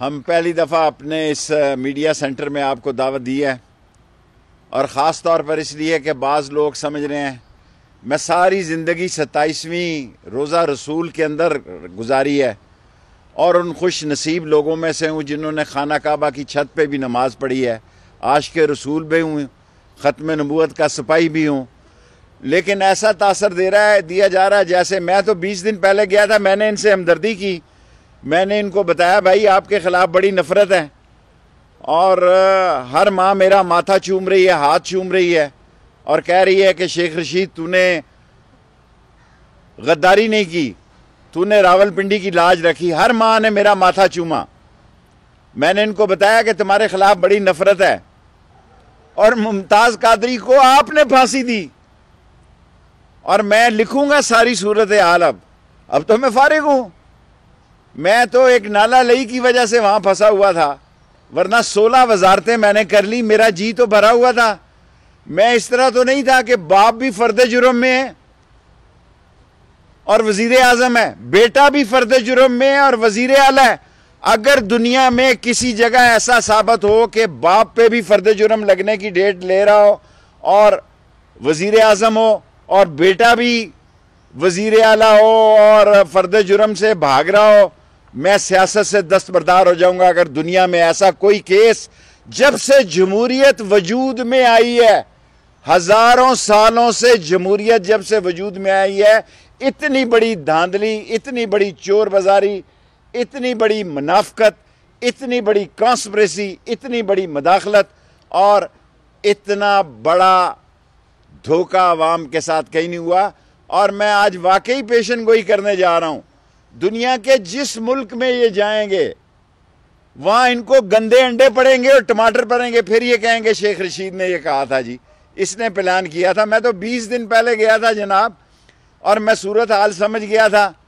हम पहली दफ़ा अपने इस मीडिया सेंटर में आपको दावत दी है और ख़ास तौर पर इसलिए कि बाज़ लोग समझ रहे हैं मैं सारी ज़िंदगी सत्ताईसवीं रोज़ा रसूल के अंदर गुजारी है और उन खुश नसीब लोगों में से हूँ जिन्होंने खाना काबा की छत पे भी नमाज़ पढ़ी है आज के रसूल भी हूँ ख़त्म नबूत का सिपाही भी हूँ लेकिन ऐसा तासर दे रहा है दिया जा रहा है जैसे मैं तो बीस दिन पहले गया था मैंने इनसे हमदर्दी की मैंने इनको बताया भाई आपके ख़िलाफ़ बड़ी नफ़रत है और हर माँ मेरा माथा चूम रही है हाथ चूम रही है और कह रही है कि शेख रशीद तूने गद्दारी नहीं की तूने रावलपिंडी की लाज रखी हर माँ ने मेरा माथा चूमा मैंने इनको बताया कि तुम्हारे ख़िलाफ़ बड़ी नफ़रत है और मुमताज़ कादरी को आपने फांसी दी और मैं लिखूँगा सारी सूरत हाल अब अब तो मैं फारिग हूँ मैं तो एक नाला लई की वजह से वहाँ फंसा हुआ था वरना सोलह वजारतें मैंने कर ली मेरा जी तो भरा हुआ था मैं इस तरह तो नहीं था कि बाप भी फर्द जुर्म में है और वजीर आजम है बेटा भी फर्द जुर्म में है और वजीर आला है अगर दुनिया में किसी जगह ऐसा साबित हो कि बाप पे भी फर्द जुर्म लगने की डेट ले रहा हो और वजीर आजम हो और बेटा भी वजीर आला हो और फर्द जुर्म से भाग रहा हो मैं सियासत से दस्तबरदार हो जाऊंगा अगर दुनिया में ऐसा कोई केस जब से जमहूरियत वजूद में आई है हजारों सालों से जमहूरियत जब से वजूद में आई है इतनी बड़ी धांधली इतनी बड़ी चोर बाजारी इतनी बड़ी मुनाफकत इतनी बड़ी कॉन्स्परेसी इतनी बड़ी मदाखलत और इतना बड़ा धोखा आवाम के साथ कहीं नहीं हुआ और मैं आज वाकई पेशन गोई करने जा रहा हूँ दुनिया के जिस मुल्क में ये जाएंगे वहाँ इनको गंदे अंडे पड़ेंगे और टमाटर पड़ेंगे फिर ये कहेंगे शेख रशीद ने ये कहा था जी इसने प्लान किया था मैं तो 20 दिन पहले गया था जनाब और मैं सूरत हाल समझ गया था